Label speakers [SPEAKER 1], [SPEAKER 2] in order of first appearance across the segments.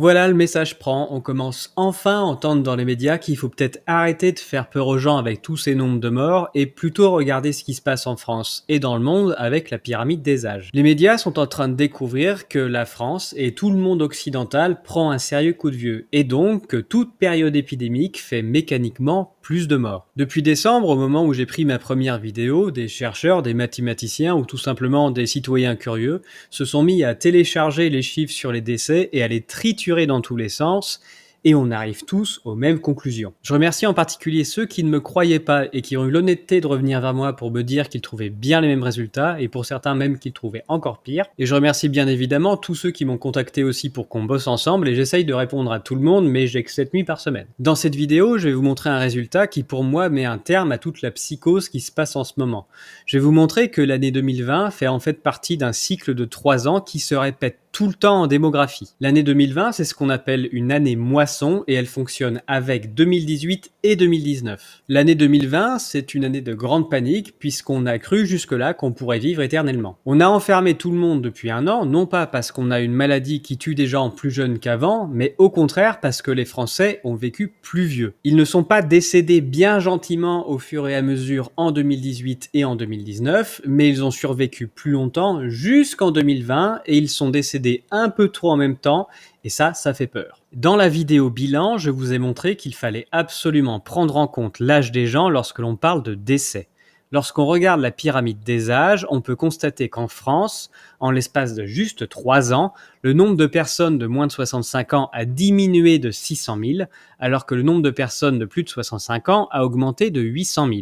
[SPEAKER 1] Voilà, le message prend, on commence enfin à entendre dans les médias qu'il faut peut-être arrêter de faire peur aux gens avec tous ces nombres de morts et plutôt regarder ce qui se passe en France et dans le monde avec la pyramide des âges. Les médias sont en train de découvrir que la France et tout le monde occidental prend un sérieux coup de vieux et donc que toute période épidémique fait mécaniquement plus de morts. Depuis décembre, au moment où j'ai pris ma première vidéo, des chercheurs, des mathématiciens ou tout simplement des citoyens curieux se sont mis à télécharger les chiffres sur les décès et à les triturer dans tous les sens et on arrive tous aux mêmes conclusions. Je remercie en particulier ceux qui ne me croyaient pas et qui ont eu l'honnêteté de revenir vers moi pour me dire qu'ils trouvaient bien les mêmes résultats et pour certains même qu'ils trouvaient encore pire. Et je remercie bien évidemment tous ceux qui m'ont contacté aussi pour qu'on bosse ensemble et j'essaye de répondre à tout le monde mais j'ai que 7 nuits par semaine. Dans cette vidéo, je vais vous montrer un résultat qui pour moi met un terme à toute la psychose qui se passe en ce moment. Je vais vous montrer que l'année 2020 fait en fait partie d'un cycle de 3 ans qui se répète tout le temps en démographie. L'année 2020, c'est ce qu'on appelle une année moissonne et elle fonctionne avec 2018 et 2019. L'année 2020, c'est une année de grande panique puisqu'on a cru jusque-là qu'on pourrait vivre éternellement. On a enfermé tout le monde depuis un an, non pas parce qu'on a une maladie qui tue des gens plus jeunes qu'avant, mais au contraire parce que les Français ont vécu plus vieux. Ils ne sont pas décédés bien gentiment au fur et à mesure en 2018 et en 2019, mais ils ont survécu plus longtemps jusqu'en 2020 et ils sont décédés un peu trop en même temps et ça, ça fait peur. Dans la vidéo bilan, je vous ai montré qu'il fallait absolument prendre en compte l'âge des gens lorsque l'on parle de décès. Lorsqu'on regarde la pyramide des âges, on peut constater qu'en France, en l'espace de juste 3 ans, le nombre de personnes de moins de 65 ans a diminué de 600 000, alors que le nombre de personnes de plus de 65 ans a augmenté de 800 000.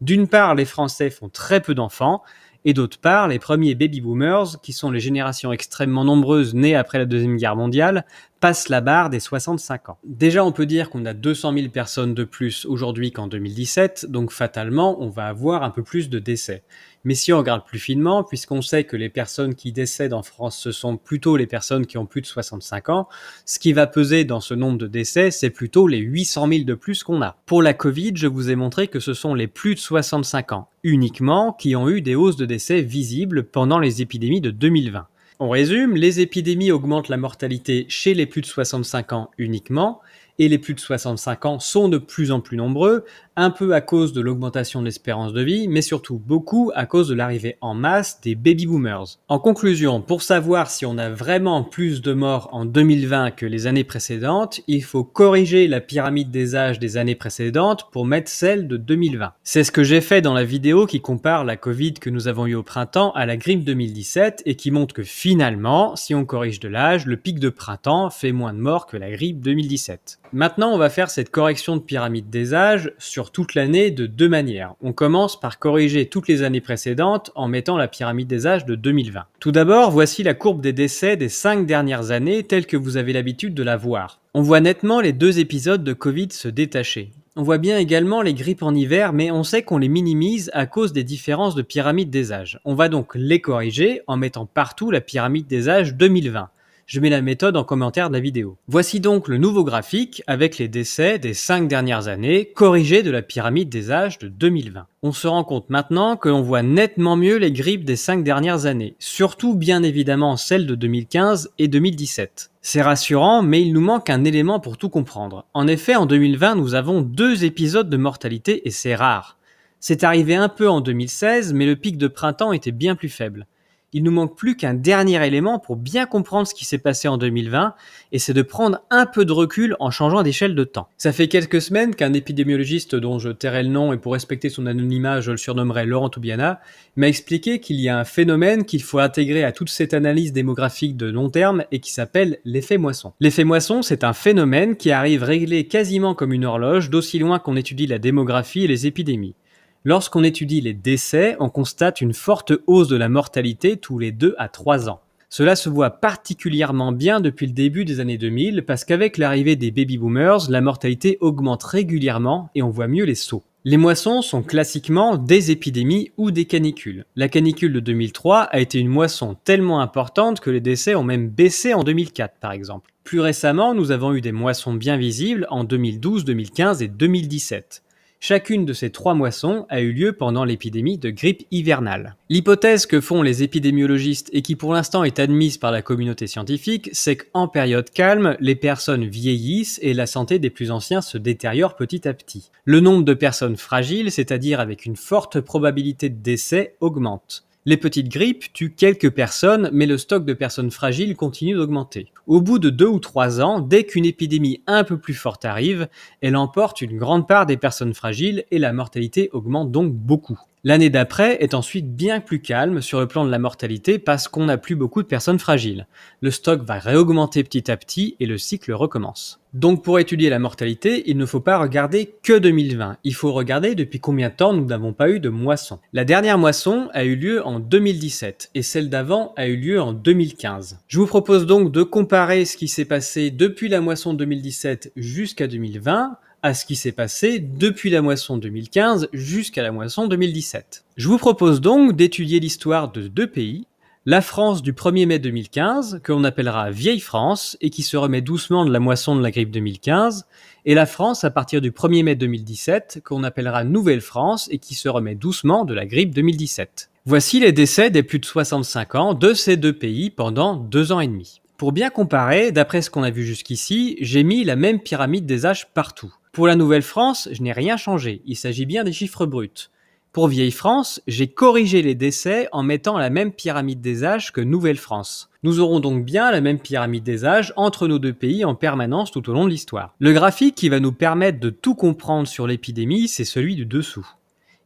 [SPEAKER 1] D'une part, les Français font très peu d'enfants, et d'autre part les premiers baby-boomers, qui sont les générations extrêmement nombreuses nées après la Deuxième Guerre mondiale, passent la barre des 65 ans. Déjà, on peut dire qu'on a 200 000 personnes de plus aujourd'hui qu'en 2017, donc fatalement, on va avoir un peu plus de décès. Mais si on regarde plus finement, puisqu'on sait que les personnes qui décèdent en France, ce sont plutôt les personnes qui ont plus de 65 ans, ce qui va peser dans ce nombre de décès, c'est plutôt les 800 000 de plus qu'on a. Pour la Covid, je vous ai montré que ce sont les plus de 65 ans uniquement qui ont eu des hausses de décès visibles pendant les épidémies de 2020. On résume, les épidémies augmentent la mortalité chez les plus de 65 ans uniquement, et les plus de 65 ans sont de plus en plus nombreux, un peu à cause de l'augmentation de l'espérance de vie, mais surtout beaucoup à cause de l'arrivée en masse des baby boomers. En conclusion, pour savoir si on a vraiment plus de morts en 2020 que les années précédentes, il faut corriger la pyramide des âges des années précédentes pour mettre celle de 2020. C'est ce que j'ai fait dans la vidéo qui compare la Covid que nous avons eu au printemps à la grippe 2017 et qui montre que finalement, si on corrige de l'âge, le pic de printemps fait moins de morts que la grippe 2017. Maintenant, on va faire cette correction de pyramide des âges sur toute l'année de deux manières. On commence par corriger toutes les années précédentes en mettant la pyramide des âges de 2020. Tout d'abord, voici la courbe des décès des cinq dernières années telle que vous avez l'habitude de la voir. On voit nettement les deux épisodes de Covid se détacher. On voit bien également les grippes en hiver, mais on sait qu'on les minimise à cause des différences de pyramide des âges. On va donc les corriger en mettant partout la pyramide des âges 2020. Je mets la méthode en commentaire de la vidéo. Voici donc le nouveau graphique avec les décès des 5 dernières années corrigé de la pyramide des âges de 2020. On se rend compte maintenant que l'on voit nettement mieux les grippes des 5 dernières années, surtout bien évidemment celles de 2015 et 2017. C'est rassurant, mais il nous manque un élément pour tout comprendre. En effet, en 2020, nous avons deux épisodes de mortalité et c'est rare. C'est arrivé un peu en 2016, mais le pic de printemps était bien plus faible. Il nous manque plus qu'un dernier élément pour bien comprendre ce qui s'est passé en 2020, et c'est de prendre un peu de recul en changeant d'échelle de temps. Ça fait quelques semaines qu'un épidémiologiste dont je tairai le nom et pour respecter son anonymat je le surnommerai Laurent Toubiana, m'a expliqué qu'il y a un phénomène qu'il faut intégrer à toute cette analyse démographique de long terme et qui s'appelle l'effet moisson. L'effet moisson, c'est un phénomène qui arrive réglé quasiment comme une horloge d'aussi loin qu'on étudie la démographie et les épidémies. Lorsqu'on étudie les décès, on constate une forte hausse de la mortalité tous les 2 à 3 ans. Cela se voit particulièrement bien depuis le début des années 2000 parce qu'avec l'arrivée des baby boomers, la mortalité augmente régulièrement et on voit mieux les sauts. Les moissons sont classiquement des épidémies ou des canicules. La canicule de 2003 a été une moisson tellement importante que les décès ont même baissé en 2004 par exemple. Plus récemment, nous avons eu des moissons bien visibles en 2012, 2015 et 2017. Chacune de ces trois moissons a eu lieu pendant l'épidémie de grippe hivernale. L'hypothèse que font les épidémiologistes et qui pour l'instant est admise par la communauté scientifique, c'est qu'en période calme, les personnes vieillissent et la santé des plus anciens se détériore petit à petit. Le nombre de personnes fragiles, c'est-à-dire avec une forte probabilité de décès, augmente. Les petites grippes tuent quelques personnes, mais le stock de personnes fragiles continue d'augmenter. Au bout de deux ou trois ans, dès qu'une épidémie un peu plus forte arrive, elle emporte une grande part des personnes fragiles et la mortalité augmente donc beaucoup. L'année d'après est ensuite bien plus calme sur le plan de la mortalité parce qu'on n'a plus beaucoup de personnes fragiles. Le stock va réaugmenter petit à petit et le cycle recommence. Donc pour étudier la mortalité, il ne faut pas regarder que 2020, il faut regarder depuis combien de temps nous n'avons pas eu de moisson. La dernière moisson a eu lieu en 2017 et celle d'avant a eu lieu en 2015. Je vous propose donc de comparer ce qui s'est passé depuis la moisson 2017 jusqu'à 2020 à ce qui s'est passé depuis la moisson 2015 jusqu'à la moisson 2017. Je vous propose donc d'étudier l'histoire de deux pays, la France du 1er mai 2015, que l'on appellera Vieille France et qui se remet doucement de la moisson de la grippe 2015, et la France à partir du 1er mai 2017, qu'on appellera Nouvelle France et qui se remet doucement de la grippe 2017. Voici les décès des plus de 65 ans de ces deux pays pendant deux ans et demi. Pour bien comparer, d'après ce qu'on a vu jusqu'ici, j'ai mis la même pyramide des âges partout. Pour la Nouvelle-France, je n'ai rien changé, il s'agit bien des chiffres bruts. Pour Vieille France, j'ai corrigé les décès en mettant la même pyramide des âges que Nouvelle-France. Nous aurons donc bien la même pyramide des âges entre nos deux pays en permanence tout au long de l'histoire. Le graphique qui va nous permettre de tout comprendre sur l'épidémie, c'est celui du dessous.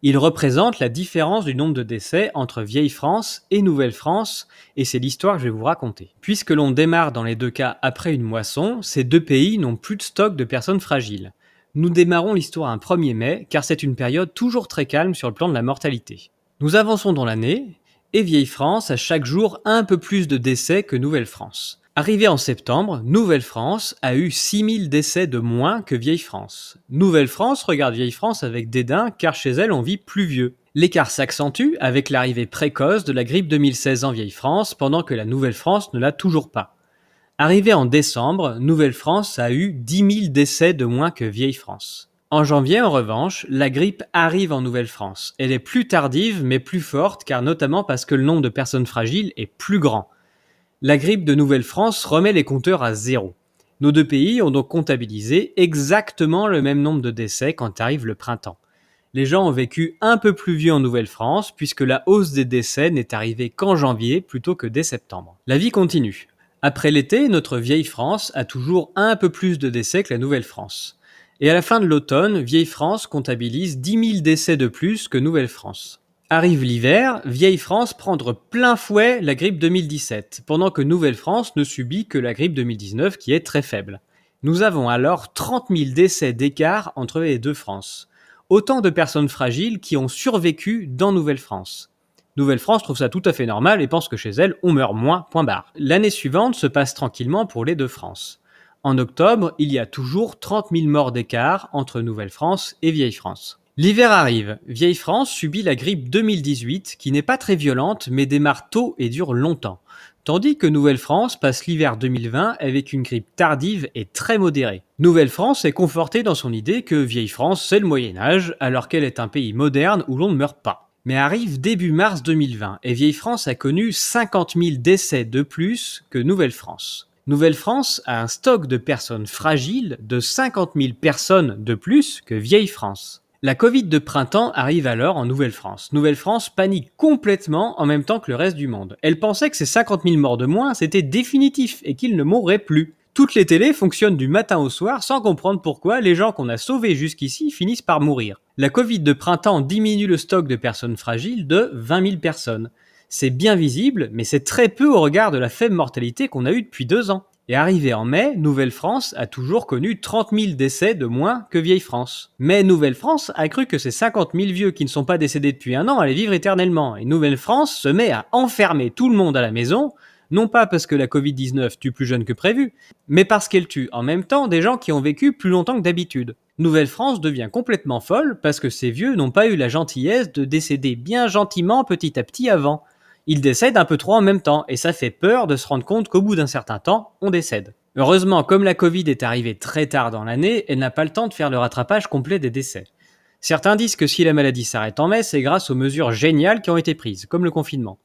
[SPEAKER 1] Il représente la différence du nombre de décès entre Vieille France et Nouvelle France, et c'est l'histoire que je vais vous raconter. Puisque l'on démarre dans les deux cas après une moisson, ces deux pays n'ont plus de stock de personnes fragiles. Nous démarrons l'histoire un 1er mai, car c'est une période toujours très calme sur le plan de la mortalité. Nous avançons dans l'année, et Vieille France a chaque jour un peu plus de décès que Nouvelle France. Arrivé en septembre, Nouvelle France a eu 6000 décès de moins que Vieille France. Nouvelle France regarde Vieille France avec dédain car chez elle on vit plus vieux. L'écart s'accentue avec l'arrivée précoce de la grippe 2016 en Vieille France pendant que la Nouvelle France ne l'a toujours pas. Arrivée en décembre, Nouvelle-France a eu 10 000 décès de moins que Vieille-France. En janvier, en revanche, la grippe arrive en Nouvelle-France. Elle est plus tardive mais plus forte car notamment parce que le nombre de personnes fragiles est plus grand. La grippe de Nouvelle-France remet les compteurs à zéro. Nos deux pays ont donc comptabilisé exactement le même nombre de décès quand arrive le printemps. Les gens ont vécu un peu plus vieux en Nouvelle-France puisque la hausse des décès n'est arrivée qu'en janvier plutôt que dès septembre. La vie continue. Après l'été, notre vieille France a toujours un peu plus de décès que la nouvelle France. Et à la fin de l'automne, vieille France comptabilise 10 000 décès de plus que nouvelle France. Arrive l'hiver, vieille France prendre plein fouet la grippe 2017, pendant que nouvelle France ne subit que la grippe 2019 qui est très faible. Nous avons alors 30 000 décès d'écart entre les deux France. Autant de personnes fragiles qui ont survécu dans Nouvelle-France. Nouvelle-France trouve ça tout à fait normal et pense que chez elle, on meurt moins, point barre. L'année suivante se passe tranquillement pour les deux France. En octobre, il y a toujours 30 000 morts d'écart entre Nouvelle-France et Vieille-France. L'hiver arrive. Vieille-France subit la grippe 2018 qui n'est pas très violente mais démarre tôt et dure longtemps. Tandis que Nouvelle-France passe l'hiver 2020 avec une grippe tardive et très modérée. Nouvelle-France est confortée dans son idée que Vieille-France c'est le Moyen Âge alors qu'elle est un pays moderne où l'on ne meurt pas mais arrive début mars 2020 et Vieille-France a connu 50 000 décès de plus que Nouvelle-France. Nouvelle-France a un stock de personnes fragiles de 50 000 personnes de plus que Vieille-France. La Covid de printemps arrive alors en Nouvelle-France. Nouvelle-France panique complètement en même temps que le reste du monde. Elle pensait que ces 50 000 morts de moins, c'était définitif et qu'ils ne mourraient plus. Toutes les télés fonctionnent du matin au soir sans comprendre pourquoi les gens qu'on a sauvés jusqu'ici finissent par mourir. La Covid de printemps diminue le stock de personnes fragiles de 20 000 personnes. C'est bien visible, mais c'est très peu au regard de la faible mortalité qu'on a eue depuis deux ans. Et arrivé en mai, Nouvelle-France a toujours connu 30 000 décès de moins que Vieille-France. Mais Nouvelle-France a cru que ces 50 000 vieux qui ne sont pas décédés depuis un an allaient vivre éternellement. Et Nouvelle-France se met à enfermer tout le monde à la maison non pas parce que la Covid-19 tue plus jeune que prévu, mais parce qu'elle tue en même temps des gens qui ont vécu plus longtemps que d'habitude. Nouvelle-France devient complètement folle parce que ces vieux n'ont pas eu la gentillesse de décéder bien gentiment petit à petit avant. Ils décèdent un peu trop en même temps et ça fait peur de se rendre compte qu'au bout d'un certain temps, on décède. Heureusement, comme la Covid est arrivée très tard dans l'année, elle n'a pas le temps de faire le rattrapage complet des décès. Certains disent que si la maladie s'arrête en mai, c'est grâce aux mesures géniales qui ont été prises, comme le confinement.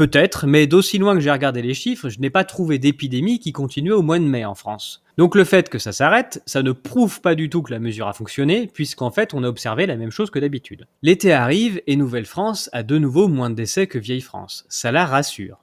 [SPEAKER 1] Peut-être, mais d'aussi loin que j'ai regardé les chiffres, je n'ai pas trouvé d'épidémie qui continuait au mois de mai en France. Donc le fait que ça s'arrête, ça ne prouve pas du tout que la mesure a fonctionné, puisqu'en fait on a observé la même chose que d'habitude. L'été arrive et Nouvelle-France a de nouveau moins de décès que Vieille-France. Ça la rassure.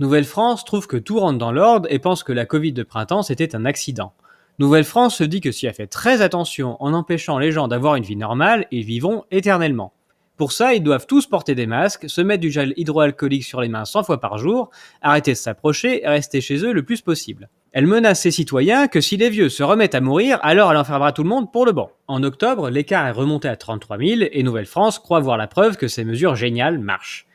[SPEAKER 1] Nouvelle-France trouve que tout rentre dans l'ordre et pense que la Covid de printemps c'était un accident. Nouvelle-France se dit que si elle fait très attention en empêchant les gens d'avoir une vie normale, ils vivront éternellement. Pour ça, ils doivent tous porter des masques, se mettre du gel hydroalcoolique sur les mains 100 fois par jour, arrêter de s'approcher et rester chez eux le plus possible. Elle menace ses citoyens que si les vieux se remettent à mourir, alors elle enfermera tout le monde pour le bon. En octobre, l'écart est remonté à 33 000 et Nouvelle-France croit voir la preuve que ces mesures géniales marchent.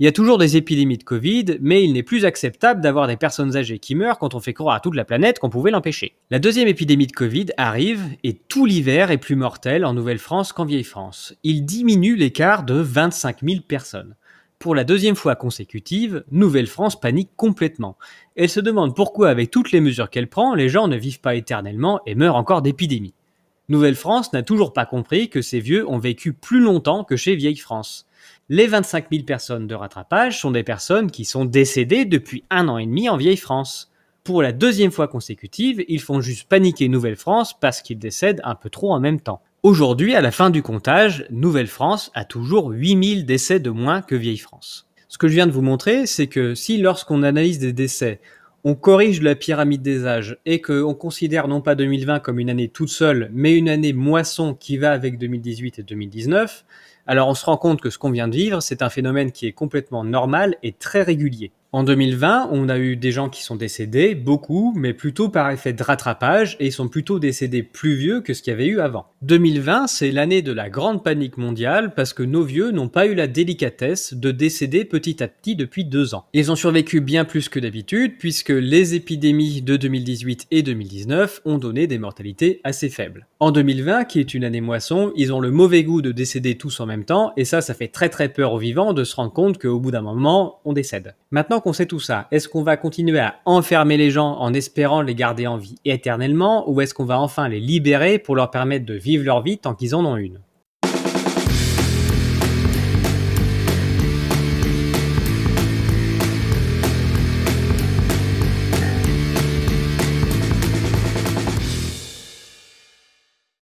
[SPEAKER 1] Il y a toujours des épidémies de Covid, mais il n'est plus acceptable d'avoir des personnes âgées qui meurent quand on fait croire à toute la planète qu'on pouvait l'empêcher. La deuxième épidémie de Covid arrive et tout l'hiver est plus mortel en Nouvelle-France qu'en Vieille-France. Il diminue l'écart de 25 000 personnes. Pour la deuxième fois consécutive, Nouvelle-France panique complètement. Elle se demande pourquoi, avec toutes les mesures qu'elle prend, les gens ne vivent pas éternellement et meurent encore d'épidémies. Nouvelle-France n'a toujours pas compris que ces vieux ont vécu plus longtemps que chez Vieille-France les 25 000 personnes de rattrapage sont des personnes qui sont décédées depuis un an et demi en vieille France. Pour la deuxième fois consécutive, ils font juste paniquer Nouvelle-France parce qu'ils décèdent un peu trop en même temps. Aujourd'hui, à la fin du comptage, Nouvelle-France a toujours 8000 décès de moins que Vieille-France. Ce que je viens de vous montrer, c'est que si lorsqu'on analyse des décès, on corrige la pyramide des âges et qu'on considère non pas 2020 comme une année toute seule, mais une année moisson qui va avec 2018 et 2019, alors on se rend compte que ce qu'on vient de vivre, c'est un phénomène qui est complètement normal et très régulier. En 2020, on a eu des gens qui sont décédés, beaucoup, mais plutôt par effet de rattrapage, et ils sont plutôt décédés plus vieux que ce qu'il y avait eu avant. 2020, c'est l'année de la grande panique mondiale parce que nos vieux n'ont pas eu la délicatesse de décéder petit à petit depuis deux ans. Ils ont survécu bien plus que d'habitude puisque les épidémies de 2018 et 2019 ont donné des mortalités assez faibles. En 2020, qui est une année moisson, ils ont le mauvais goût de décéder tous en même temps et ça, ça fait très très peur aux vivants de se rendre compte qu'au bout d'un moment, on décède. Maintenant qu'on sait tout ça, est-ce qu'on va continuer à enfermer les gens en espérant les garder en vie éternellement ou est-ce qu'on va enfin les libérer pour leur permettre de vivre vivent leur vie tant qu'ils en ont une.